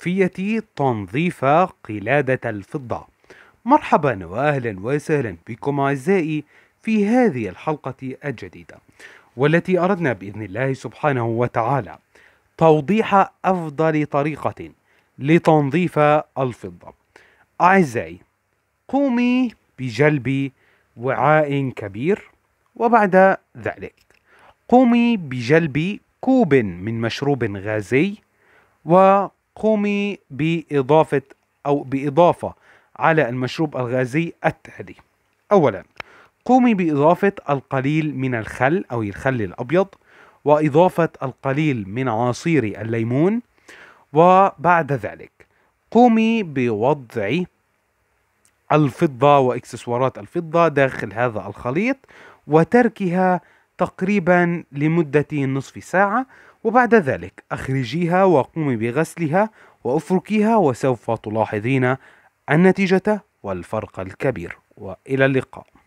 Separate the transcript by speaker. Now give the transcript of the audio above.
Speaker 1: كيفية تنظيف قلادة الفضة مرحبا وأهلا وسهلا بكم أعزائي في هذه الحلقة الجديدة والتي أردنا بإذن الله سبحانه وتعالى توضيح أفضل طريقة لتنظيف الفضة أعزائي قومي بجلب وعاء كبير وبعد ذلك قومي بجلب كوب من مشروب غازي و قومي بإضافة أو بإضافة على المشروب الغازي التالي أولا قومي بإضافة القليل من الخل أو الخل الأبيض وإضافة القليل من عصير الليمون وبعد ذلك قومي بوضع الفضة وإكسسوارات الفضة داخل هذا الخليط وتركها تقريبا لمدة نصف ساعة وبعد ذلك أخرجيها وقومي بغسلها وأفركيها وسوف تلاحظين النتيجة والفرق الكبير
Speaker 2: وإلى اللقاء